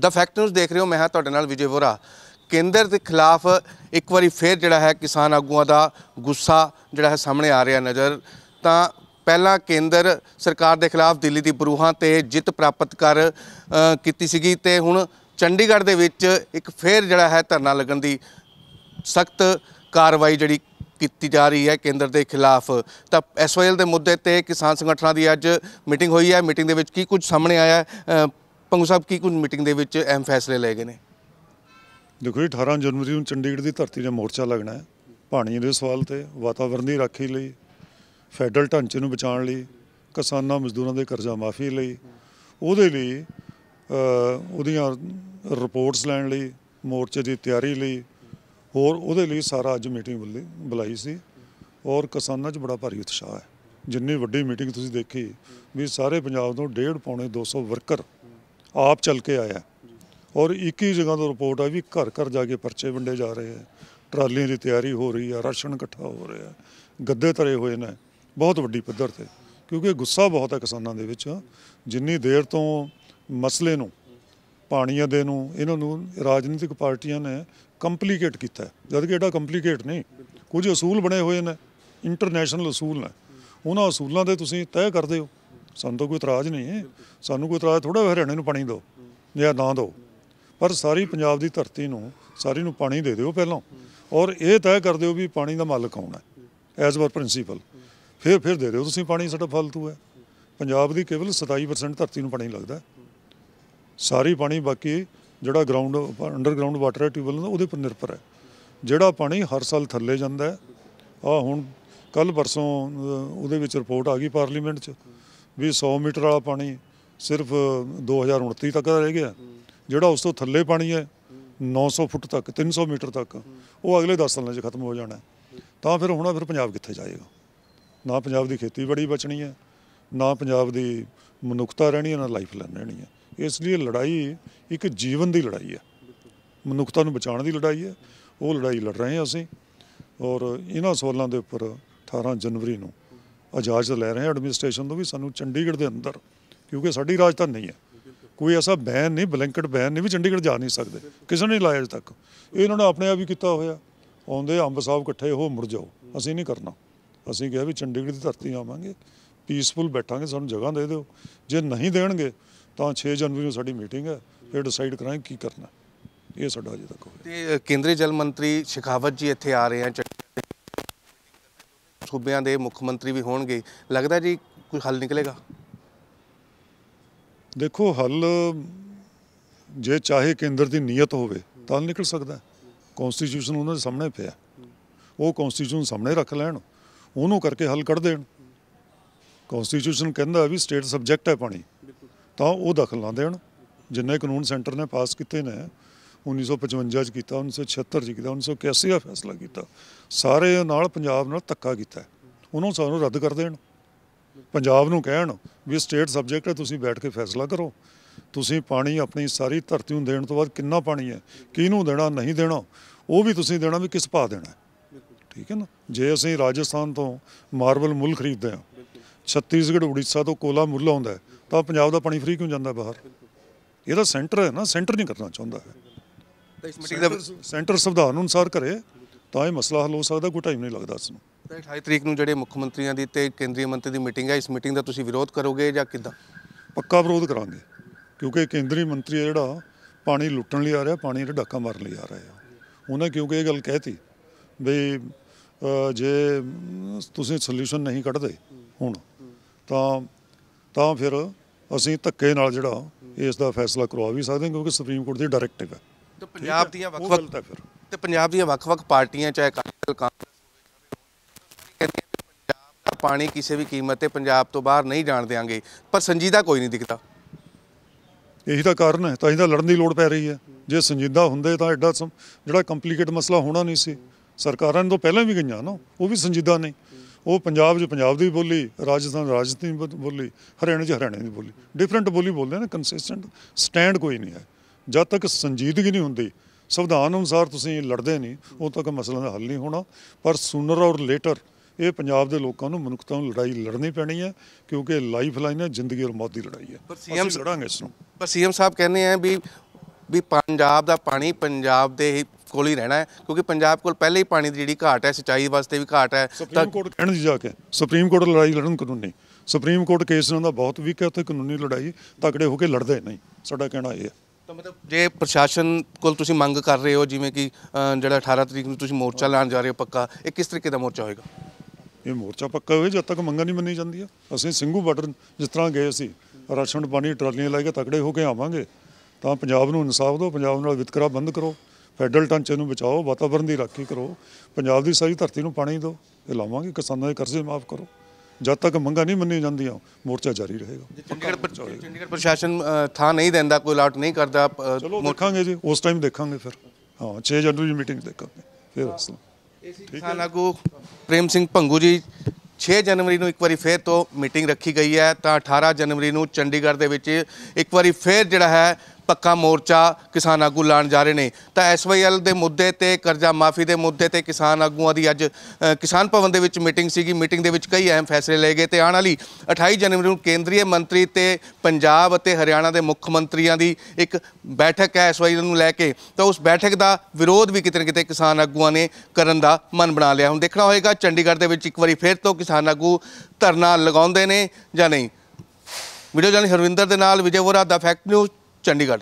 ਦਾ fact news ਦੇਖ ਰਹੇ ਹੋ ਮੈਂ ਹਾਂ ਤੁਹਾਡੇ ਨਾਲ ਵਿਜੇ ਵੋਰਾ ਕੇਂਦਰ ਦੇ ਖਿਲਾਫ ਇੱਕ ਵਾਰੀ ਫੇਰ ਜਿਹੜਾ ਹੈ ਕਿਸਾਨ ਆਗੂਆਂ ਦਾ ਗੁੱਸਾ ਜਿਹੜਾ ਹੈ ਸਾਹਮਣੇ ਆ ਰਿਹਾ ਨਜ਼ਰ ਤਾਂ ਪਹਿਲਾਂ ਕੇਂਦਰ ਸਰਕਾਰ ਦੇ ਖਿਲਾਫ ਦਿੱਲੀ ਦੀ ਬਰੂਹਾਂ ਤੇ ਜਿੱਤ ਪ੍ਰਾਪਤ ਕਰ ਕੀਤੀ ਸੀਗੀ ਤੇ ਹੁਣ ਚੰਡੀਗੜ੍ਹ ਦੇ ਵਿੱਚ ਇੱਕ ਫੇਰ ਜਿਹੜਾ ਹੈ ਧਰਨਾ ਲੱਗਣ ਦੀ ਸਖਤ ਕਾਰਵਾਈ ਜਿਹੜੀ ਕੀਤੀ ਜਾ ਰਹੀ ਹੈ ਕੇਂਦਰ ਦੇ ਖਿਲਾਫ ਤਾਂ ਐਸਓਐਲ ਦੇ ਮੁੱਦੇ ਤੇ ਕਿਸਾਨ ਸੰਗਠਨਾਂ ਦੀ ਅੱਜ ਮੀਟਿੰਗ ਹੋਈ ਹੈ ਮੀਟਿੰਗ ਦੇ ਵਿੱਚ ਕੀ ਕੁਝ ਸਾਹਮਣੇ ਆਇਆ ਪੰਗੂ ਸਾਹਿਬ ਕੀ ਕੁਝ ਮੀਟਿੰਗ ਦੇ ਵਿੱਚ ਅਹਿਮ ਫੈਸਲੇ ਲਏ ਗਏ ਨੇ ਦੇਖੋ ਜੀ 18 ਜਨਵਰੀ ਨੂੰ ਚੰਡੀਗੜ੍ਹ ਦੀ ਧਰਤੀ 'ਤੇ ਮੋਰਚਾ ਲੱਗਣਾ ਹੈ ਪਾਣੀ ਦੇ ਸਵਾਲ ਤੇ ਵਾਤਾਵਰਣ ਦੀ ਰਾਖੀ ਲਈ ਫੈਡਰਲ ਢਾਂਚੇ ਨੂੰ ਬਚਾਉਣ ਲਈ ਕਿਸਾਨਾਂ ਮਜ਼ਦੂਰਾਂ ਦੇ ਕਰਜ਼ਾ ਮਾਫੀ ਲਈ ਉਹਦੇ ਲਈ ਉਹਦੀਆਂ ਰਿਪੋਰਟਸ ਲੈਣ ਲਈ ਮੋਰਚੇ ਦੀ ਤਿਆਰੀ ਲਈ ਹੋਰ ਉਹਦੇ ਲਈ ਸਾਰਾ ਅੱਜ ਮੀਟਿੰਗ ਬੁਲਾਈ ਸੀ ਔਰ ਕਿਸਾਨਾਂ 'ਚ ਬੜਾ ਭਾਰੀ ਉਤਸ਼ਾਹ ਹੈ ਜਿੰਨੀ ਵੱਡੀ ਮੀਟਿੰਗ ਤੁਸੀਂ ਦੇਖੀ ਵੀ ਸਾਰੇ ਪੰਜਾਬ ਤੋਂ 1.5 ਪੌਣੇ 200 ਵਰਕਰ ਆਪ ਚੱਲ ਕੇ ਆਇਆ ਔਰ 21 ਜਗ੍ਹਾ ਤੋਂ ਰਿਪੋਰਟ ਆ ਵੀ ਘਰ ਘਰ ਜਾ ਕੇ ਪਰਚੇ ਵੰਡੇ ਜਾ ਰਹੇ ਆ ਟਰਾਲੀਆਂ ਦੀ ਤਿਆਰੀ ਹੋ ਰਹੀ ਆ ਰਾਸ਼ਨ ਇਕੱਠਾ ਹੋ ਰਿਹਾ ਗੱਦੇ ਧਰੇ ਹੋਏ ਨੇ ਬਹੁਤ ਵੱਡੀ ਪੱਧਰ ਤੇ ਕਿਉਂਕਿ ਗੁੱਸਾ ਬਹੁਤ ਹੈ ਕਿਸਾਨਾਂ ਦੇ ਵਿੱਚ ਜਿੰਨੀ ਦੇਰ ਤੋਂ ਮਸਲੇ ਨੂੰ ਪਾਣੀਆਂ ਦੇ ਨੂੰ ਇਹਨਾਂ ਨੂੰ ਰਾਜਨੀਤਿਕ ਪਾਰਟੀਆਂ ਨੇ ਕੰਪਲਿਕੇਟ ਕੀਤਾ ਜਦ ਕਿ ਇਹਦਾ ਕੰਪਲਿਕੇਟ ਨਹੀਂ ਕੁਝ ਅਸੂਲ ਬਣੇ ਹੋਏ ਨੇ ਇੰਟਰਨੈਸ਼ਨਲ ਅਸੂਲ ਨੇ ਉਹਨਾਂ ਅਸੂਲਾਂ ਦੇ ਤੁਸੀਂ ਤੈਅ ਕਰਦੇ ਹੋ ਸਾਨੂੰ ਤਾਂ ਕੋਈ ਇਤਰਾਜ਼ ਨਹੀਂ ਹੈ ਸਾਨੂੰ ਕੋਈ ਇਤਰਾਜ਼ ਥੋੜਾ ਹਰਿਆਣੇ ਨੂੰ ਪਾਣੀ ਦਿਓ ਜਾਂ ਨਾ ਦਿਓ ਪਰ ਸਾਰੀ ਪੰਜਾਬ ਦੀ ਧਰਤੀ ਨੂੰ ਸਾਰੀ ਨੂੰ ਪਾਣੀ ਦੇ ਦਿਓ ਪਹਿਲਾਂ ਔਰ ਇਹ ਤੈਅ ਕਰ ਦਿਓ ਵੀ ਪਾਣੀ ਦਾ ਮਾਲਕ ਕੌਣ ਹੈ ਐਜ਼ ਪਰ ਪ੍ਰਿੰਸੀਪਲ ਫਿਰ ਫਿਰ ਦੇ ਦਿਓ ਤੁਸੀਂ ਪਾਣੀ ਸਾਡਾ ਫਾਲਤੂ ਹੈ ਪੰਜਾਬ ਦੀ ਕੇਵਲ 27% ਧਰਤੀ ਨੂੰ ਪਾਣੀ ਲੱਗਦਾ ਸਾਰੀ ਪਾਣੀ ਬਾਕੀ ਜਿਹੜਾ ਗਰਾਊਂਡ ਅੰਡਰਗਰਾਉਂਡ ਵਾਟਰ ਹੈ ਟਿਊਬਲ ਦਾ ਉਹਦੇ ਪਰ ਨਿਰਭਰ ਹੈ ਜਿਹੜਾ ਪਾਣੀ ਹਰ ਸਾਲ ਥੱਲੇ ਜਾਂਦਾ ਆ ਹੁਣ ਕੱਲ ਪਰਸੋਂ ਉਹਦੇ ਵਿੱਚ ਰਿਪੋਰਟ ਆ ਗਈ ਪਾਰਲੀਮੈਂਟ 'ਚ ਵੀ 100 ਮੀਟਰ ਵਾਲਾ ਪਾਣੀ ਸਿਰਫ 2029 ਤੱਕ ਦਾ ਰਹਿ ਗਿਆ ਜਿਹੜਾ ਉਸ ਤੋਂ ਥੱਲੇ ਪਾਣੀ ਹੈ 900 ਫੁੱਟ ਤੱਕ 300 ਮੀਟਰ ਤੱਕ ਉਹ ਅਗਲੇ 10 ਸਾਲਾਂ 'ਚ ਖਤਮ ਹੋ ਜਾਣਾ ਤਾਂ ਫਿਰ ਹੁਣ ਫਿਰ ਪੰਜਾਬ ਕਿੱਥੇ ਜਾਏਗਾ ਨਾ ਪੰਜਾਬ ਦੀ ਖੇਤੀ ਬੜੀ ਬਚਣੀ ਹੈ ਨਾ ਪੰਜਾਬ ਦੀ ਮਨੁੱਖਤਾ ਰਹਿਣੀ ਹੈ ਨਾ ਲਾਈਫ ਲੈਣੀ ਰਹਿਣੀ ਹੈ ਇਸ ਲਈ ਲੜਾਈ ਇੱਕ ਜੀਵਨ ਦੀ ਲੜਾਈ ਹੈ ਮਨੁੱਖਤਾ ਨੂੰ ਬਚਾਉਣ ਦੀ ਲੜਾਈ ਹੈ ਉਹ ਲੜਾਈ ਲੜ ਰਹੇ ਹਾਂ ਅਸੀਂ ਔਰ ਇਹਨਾਂ ਸਵਾਲਾਂ ਦੇ ਉੱਪਰ 18 ਜਨਵਰੀ ਨੂੰ ਇਜਾਜ਼ਤ ਲੈ ਰਹੇ ਹਾਂ ਐਡਮਿਨਿਸਟ੍ਰੇਸ਼ਨ ਤੋਂ ਵੀ ਸਾਨੂੰ ਚੰਡੀਗੜ੍ਹ ਦੇ ਅੰਦਰ ਕਿਉਂਕਿ ਸਾਡੀ ਰਾਜਧਾਨੀ ਨਹੀਂ ਹੈ ਕੋਈ ਐਸਾ ਬੈਨ ਨਹੀਂ ਬਲੈਂਕਟ ਬੈਨ ਨਹੀਂ ਵੀ ਚੰਡੀਗੜ੍ਹ ਜਾ ਨਹੀਂ ਸਕਦੇ ਕਿਸੇ ਨੇ ਲਾਇਆ ਅਜ ਤੱਕ ਇਹ ਇਹਨਾਂ ਨੇ ਆਪਣੇ ਆਪ ਹੀ ਕੀਤਾ ਹੋਇਆ ਆਉਂਦੇ ਅੰਬ ਸਾਹਿਬ ਇਕੱਠੇ ਹੋ ਮੁੜ ਜਾਓ ਅਸੀਂ ਨਹੀਂ ਕਰਨਾ ਅਸੀਂ ਕਿਹਾ ਵੀ ਚੰਡੀਗੜ੍ਹ ਦੀ ਧਰਤੀ ਆਵਾਂਗੇ ਪੀਸਫੁਲ ਬੈਠਾਂਗੇ ਸਾਨੂੰ ਜਗ੍ਹਾ ਦੇ ਦਿਓ ਜੇ ਨਹੀਂ ਦੇਣਗੇ ਤਾਂ 6 ਜਨਵਰੀ ਨੂੰ ਸਾਡੀ ਮੀਟਿੰਗ ਹੈ ਫਿਰ ਡਿਸਾਈਡ ਕਰਾਂਗੇ ਕੀ ਕਰਨਾ ਇਹ ਸਾਡਾ ਅਜੇ ਤੱਕ ਹੋਇਆ ਤੇ ਕੇਂਦਰੀ ਜਲ ਮੰਤਰੀ ਸ਼ਿਖਾਵਤ ਜੀ ਇੱਥੇ ਆ ਰਹੇ ਹਨ ਸੂਬਿਆਂ ਦੇ ਮੁੱਖ ਮੰਤਰੀ ਵੀ ਹੋਣਗੇ ਲੱਗਦਾ ਜੀ ਕੋਈ ਹੱਲ ਨਿਕਲੇਗਾ ਦੇਖੋ ਹੱਲ ਜੇ ਚਾਹੇ ਕੇਂਦਰ ਦੀ ਨੀਅਤ ਹੋਵੇ ਤਾਂ ਨਿਕਲ ਸਕਦਾ ਕਨਸਟੀਟਿਊਸ਼ਨ ਉਹਨਾਂ ਦੇ ਸਾਹਮਣੇ ਪਿਆ ਉਹ ਕਨਸਟੀਟਿਊਸ਼ਨ ਸਾਹਮਣੇ ਰੱਖ ਲੈਣ ਉਹਨੂੰ ਕਰਕੇ ਹੱਲ ਕੱਢ ਦੇਣ ਕਨਸਟੀਟਿਊਸ਼ਨ ਕਹਿੰਦਾ ਵੀ ਸਟੇਟ ਸਬਜੈਕਟ ਹੈ ਪਾਣੀ ਤਾਂ ਉਹ ਦਖਲ ਨਾ ਦੇਣ ਜਿੰਨੇ ਕਾਨੂੰਨ ਸੈਂਟਰ ਨੇ ਪਾਸ ਕੀਤੇ ਨੇ 1955 ਚ ਕੀਤਾ 1976 ਚ ਕੀਤਾ 1981 ਦਾ ਫੈਸਲਾ ਕੀਤਾ ਸਾਰੇ ਨਾਲ ਪੰਜਾਬ ਨਾਲ ਤੱਕਾ ਕੀਤਾ ਉਹਨੂੰ ਸਾਨੂੰ ਰੱਦ ਕਰ ਦੇਣ ਪੰਜਾਬ ਨੂੰ ਕਹਿਣ ਵੀ ਸਟੇਟ ਸਬਜੈਕਟ ਹੈ ਤੁਸੀਂ ਬੈਠ ਕੇ ਫੈਸਲਾ ਕਰੋ ਤੁਸੀਂ ਪਾਣੀ ਆਪਣੀ ਸਾਰੀ ਧਰਤੀ ਨੂੰ ਦੇਣ ਤੋਂ ਬਾਅਦ ਕਿੰਨਾ ਪਾਣੀ ਹੈ ਕਿਹਨੂੰ ਦੇਣਾ ਨਹੀਂ ਦੇਣਾ ਉਹ ਵੀ ਤੁਸੀਂ ਦੇਣਾ ਵੀ ਕਿਸ ਪਾ ਦੇਣਾ ਠੀਕ ਹੈ ਨਾ ਜੇ ਅਸੀਂ ਰਾਜਸਥਾਨ ਤੋਂ ਮਾਰਬਲ ਮੁੱਲ ਖਰੀਦਦੇ ਹਾਂ ਛੱਤੀਸਗੜ੍ਹ ਉੜੀਸਾ ਤੋਂ ਕੋਲਾ ਮੁੱਲ ਆਉਂਦਾ ਤਾਂ ਪੰਜਾਬ ਦਾ ਪਾਣੀ ਫ੍ਰੀ ਕਿਉਂ ਜਾਂਦਾ ਬਾਹਰ ਇਹਦਾ ਸੈਂਟਰ ਹੈ ਨਾ ਸੈਂਟਰ ਨਹੀਂ ਕਰਨਾ ਚਾਹੁੰਦਾ ਹੈ ਸੈਂਟਰ ਸੰਵਿਧਾਨ ਅਨੁਸਾਰ ਕਰੇ ਤਾਂ ਇਹ ਮਸਲਾ ਹੱਲ ਹੋ ਸਕਦਾ ਕੋਈ ਟਾਈਮ ਨਹੀਂ ਲੱਗਦਾ ਇਸ ਨੂੰ 28 ਤਰੀਕ ਨੂੰ ਜਿਹੜੇ ਮੁੱਖ ਮੰਤਰੀਆਂ ਦੀ ਤੇ ਕੇਂਦਰੀ ਮੰਤਰੀ ਦੀ ਮੀਟਿੰਗ ਹੈ ਇਸ ਮੀਟਿੰਗ ਦਾ ਤੁਸੀਂ ਵਿਰੋਧ ਕਰੋਗੇ ਜਾਂ ਕਿੱਦਾਂ ਪੱਕਾ ਵਿਰੋਧ ਕਰਾਂਗੇ ਕਿਉਂਕਿ ਕੇਂਦਰੀ ਮੰਤਰੀ ਜਿਹੜਾ ਪਾਣੀ ਲੁੱਟਣ ਲਈ ਆ ਰਿਹਾ ਪਾਣੀ ਦਾ ਡਾਕਾ ਮਾਰਨ ਲਈ ਆ ਰਿਹਾ ਉਹਨਾਂ ਕਿਉਂਕਿ ਇਹ ਗੱਲ ਕਹਿਤੀ ਵੀ ਜੇ ਤੁਸੀਂ ਸੋਲੂਸ਼ਨ ਨਹੀਂ ਕੱਢਦੇ ਹੁਣ ਤਾਂ ਤਾਂ ਫਿਰ ਅਸੀਂ ਧੱਕੇ ਨਾਲ ਜਿਹੜਾ ਇਸ ਦਾ ਫੈਸਲਾ ਕਰਵਾ ਵੀ ਸਕਦੇ ਹਾਂ ਕਿਉਂਕਿ ਸੁਪਰੀਮ ਕੋਰਟ ਦੀ ਡਾਇਰੈਕਟਿਵ ਹੈ ਤਾਂ ਪੰਜਾਬ ਦੀਆਂ ਵੱਖ-ਵੱਖ ਤੇ ਪੰਜਾਬ ਦੀਆਂ ਵੱਖ-ਵੱਖ ਪਾਰਟੀਆਂ ਚਾਹੇ ਕਾਂਗਰਸ ਕਾਂਗਰਸ ਕਹਿੰਦੇ ਪੰਜਾਬ ਦਾ ਪਾਣੀ ਕਿਸੇ ਵੀ ਕੀਮਤ ਤੇ ਪੰਜਾਬ ਤੋਂ ਬਾਹਰ ਨਹੀਂ ਜਾਣ ਦੇਾਂਗੇ ਪਰ ਸੰਜੀਦਾ ਕੋਈ ਨਹੀਂ ਦਿਖਦਾ ਇਹੀ ਤਾਂ ਕਾਰਨ ਹੈ ਤਾਂ ਇਹਦਾ ਲੜਨ ਦੀ ਲੋੜ ਪੈ ਰਹੀ ਹੈ ਜੇ ਸੰਜੀਦਾ ਹੁੰਦੇ ਤਾਂ ਐਡਾ ਜਿਹੜਾ ਕੰਪਲਿਕੇਟ ਮਸਲਾ ਹੋਣਾ ਨਹੀਂ ਸੀ ਸਰਕਾਰਾਂ ਤੋਂ ਪਹਿਲਾਂ ਵੀ ਗਈਆਂ ਨਾ ਉਹ ਵੀ ਸੰਜੀਦਾ ਨਹੀਂ ਉਹ ਪੰਜਾਬ 'ਚ ਪੰਜਾਬ ਦੀ ਬੋਲੀ ਰਾਜਸਥਾਨ ਰਾਜਸਥਾਨੀ ਬੋਲੀ ਹਰਿਆਣਾ 'ਚ ਹਰਿਆਣੇ ਦੀ ਬੋਲੀ ਡਿਫਰੈਂਟ ਬੋਲੀ ਬੋਲਦੇ ਨੇ ਕੰਸਿਸਟੈਂਟ ਸਟੈਂਡ ਕੋਈ ਨਹੀਂ ਹੈ ਜਦ ਤੱਕ ਸੰਜੀਦਗੀ ਨਹੀਂ ਹੁੰਦੀ ਸੰਵਿਧਾਨ ਅਨੁਸਾਰ ਤੁਸੀਂ ਲੜਦੇ ਨਹੀਂ ਉਹ ਤੱਕ ਮਸਲਾ ਦਾ ਹੱਲ ਨਹੀਂ ਹੋਣਾ ਪਰ ਸੂਨਰ ਔਰ ਲੇਟਰ ਇਹ ਪੰਜਾਬ ਦੇ ਲੋਕਾਂ ਨੂੰ ਮਨੁੱਖਤਾ ਨੂੰ ਲੜਾਈ ਲੜਨੀ ਪੈਣੀ ਹੈ ਕਿਉਂਕਿ ਲਾਈਫ ਲਾਈਨ ਹੈ ਜ਼ਿੰਦਗੀ ਔਰ ਮੌਤ ਦੀ ਲੜਾਈ ਹੈ ਪਰ ਸੀਐਮ ਲੜਾਂਗੇ ਇਸ ਨੂੰ ਪਰ ਸੀਐਮ ਸਾਹਿਬ ਕਹਿੰਦੇ ਆ ਵੀ ਵੀ ਪੰਜਾਬ ਦਾ ਪਾਣੀ ਪੰਜਾਬ ਦੇ ਹੀ ਕੋਲ ਹੀ ਰਹਿਣਾ ਹੈ ਕਿਉਂਕਿ ਪੰਜਾਬ ਕੋਲ ਪਹਿਲੇ ਹੀ ਪਾਣੀ ਦੀ ਜਿਹੜੀ ਘਾਟ ਹੈ ਸਿੰਚਾਈ ਵਾਸਤੇ ਵੀ ਘਾਟ ਹੈ ਸੁਪਰੀਮ ਕੋਰਟ ਕਹਿਣ ਦੀ ਜਾ ਕੇ ਸੁਪਰੀਮ ਕੋਰਟ ਲੜਾਈ ਲੜਨ ਕਾਨੂੰਨੀ ਸੁਪਰੀਮ ਕੋਰਟ ਕੇਸ ਨਾਲ ਦਾ ਬਹੁਤ ਵੀਕ ਹੈ ਉੱਥੇ ਕਾਨੂੰਨੀ ਲੜਾਈ ਤਕੜੇ ਹੋ ਕੇ ਲੜਦੇ ਨਹੀਂ ਸਾਡਾ ਕਹਿਣਾ ਇਹ ਹੈ ਤਾਂ ਮਤਲਬ ਜੇ ਪ੍ਰਸ਼ਾਸਨ ਕੋਲ ਤੁਸੀਂ ਮੰਗ ਕਰ ਰਹੇ ਹੋ ਜਿਵੇਂ ਕਿ ਜਿਹੜਾ 18 ਤਰੀਕ ਨੂੰ ਤੁਸੀਂ ਮੋਰਚਾ ਲਾਣ ਜਾ ਰਹੇ ਹੋ ਪੱਕਾ ਇਹ ਕਿਸ ਤਰੀਕੇ ਦਾ ਮੋਰਚਾ ਹੋਏਗਾ ਇਹ ਮੋਰਚਾ ਪੱਕਾ ਹੋਵੇ ਜਦ ਤੱਕ ਮੰਗਾਂ ਨਹੀਂ ਮੰਨੀ ਜਾਂਦੀਆਂ ਅਸੀਂ ਸਿੰਘੂ ਬਾਰਡਰ ਜਿਸ ਤਰ੍ਹਾਂ ਗਏ ਸੀ ਰਾਸ਼ਨ ਪਾਣੀ ਟਰਾਲੀਆਂ ਲੈ ਕੇ ਤਕੜੇ ਹੋ ਕੇ ਆਵਾਂਗੇ ਤਾਂ ਪੰਜਾਬ ਨੂੰ ਇਨਸਾਫ ਦਿਓ ਪੰਜਾਬ ਨਾਲ ਵਿਤਕਰਾ ਬੰਦ ਕਰੋ ਫੈਡਰਲ ਢਾਂਚੇ ਨੂੰ ਬਚਾਓ ਵਾਤਾਵਰਣ ਦੀ ਰਾਖੀ ਕਰੋ ਪੰਜਾਬ ਦੀ ਸਾਰੀ ਧਰਤੀ ਨੂੰ ਪਾਣੀ ਦਿਓ ਇਹ ਲਾਵਾਂਗੇ ਕਿਸਾਨਾਂ ਦੇ ਕਰਜ਼ੇ ਮਾਫ ਕਰੋ ਜਦ ਤੱਕ ਮੰਗਾਂ ਨਹੀਂ ਮੰਨੀਆਂ ਜਾਂਦੀਆਂ ਮੋਰਚਾ ਜਾਰੀ ਰਹੇਗਾ ਚੰਡੀਗੜ੍ਹ ਪ੍ਰਸ਼ਾਸਨ ਥਾਂ ਨਹੀਂ ਦਿੰਦਾ ਕੋਈ ਅਲਾਟ ਨਹੀਂ ਕਰਦਾ ਚਲੋ ਦੇਖਾਂਗੇ ਜੀ ਉਸ ਟਾਈਮ ਦੇਖਾਂਗੇ ਫਿਰ ਹਾਂ 6 ਜਨਵਰੀ ਦੀ ਮੀਟਿੰਗ ਦੇਖਾਂਗੇ ਫਿਰ ਅਸਲ ਇਸੇ ਕਿਸਾਨ ਆਗੂ ਪ੍ਰੇਮ ਸਿੰਘ ਭੰਗੂ ਜੀ 6 ਜਨਵਰੀ ਨੂੰ ਇੱਕ ਵਾਰੀ ਫੇਰ ਤੋਂ ਮੀਟਿੰਗ ਰੱਖੀ ਗਈ ਹੈ ਤਾਂ 18 ਜਨਵਰੀ ਨੂੰ ਚੰਡੀਗੜ੍ਹ ਦੇ ਵਿੱਚ ਇੱਕ ਵਾਰੀ ਫੇਰ ਜਿਹੜਾ ਹੈ ਪੱਕਾ ਮੋਰਚਾ ਕਿਸਾਨ ਆਗੂ ਲਾਣ ਜਾ ਰਹੇ ਨੇ ਤਾਂ ਐਸਵਾਈਐਲ ਦੇ ਮੁੱਦੇ ਤੇ ਕਰਜ਼ਾ ਮਾਫੀ ਦੇ ਮੁੱਦੇ ਤੇ ਕਿਸਾਨ ਆਗੂਆਂ ਦੀ ਅੱਜ ਕਿਸਾਨ ਭਵਨ ਦੇ ਵਿੱਚ ਮੀਟਿੰਗ ਸੀਗੀ ਮੀਟਿੰਗ ਦੇ ਵਿੱਚ ਕਈ ਅਹਿਮ ਫੈਸਲੇ ਲਏ ਗਏ ਤੇ ਆਉਣ ਵਾਲੀ 28 ਜਨਵਰੀ ਨੂੰ ਕੇਂਦਰੀ ਮੰਤਰੀ ਤੇ ਪੰਜਾਬ ਅਤੇ ਹਰਿਆਣਾ ਦੇ ਮੁੱਖ ਮੰਤਰੀਆਂ ਦੀ ਇੱਕ ਬੈਠਕ ਹੈ ਐਸਵਾਈਐਲ ਨੂੰ ਲੈ ਕੇ ਤਾਂ ਉਸ ਬੈਠਕ ਦਾ ਵਿਰੋਧ ਵੀ ਕਿਤੇ ਨਾ ਕਿਤੇ ਕਿਸਾਨ ਆਗੂਆਂ ਨੇ ਕਰਨ ਦਾ ਮਨ ਬਣਾ ਲਿਆ ਹੁਣ ਦੇਖਣਾ ਹੋਏਗਾ ਚੰਡੀਗੜ੍ਹ ਦੇ ਵਿੱਚ ਇੱਕ ਵਾਰੀ ਫੇਰ ਤੋਂ ਕਿਸਾਨ ਆਗੂ ਧਰਨਾ ਲਗਾਉਂਦੇ ਨੇ ਜਾਂ ਨਹੀਂ ਵੀਡੀਓ ਜਾਨੀ ਹਰਵਿੰਦਰ ਦੇ ਨਾਲ ਵਿਜੇਵੋਰਾ ਦਾ ਫੈਕਟ ਨਿਊਜ਼ ਚੰਡੀਗੜ੍ਹ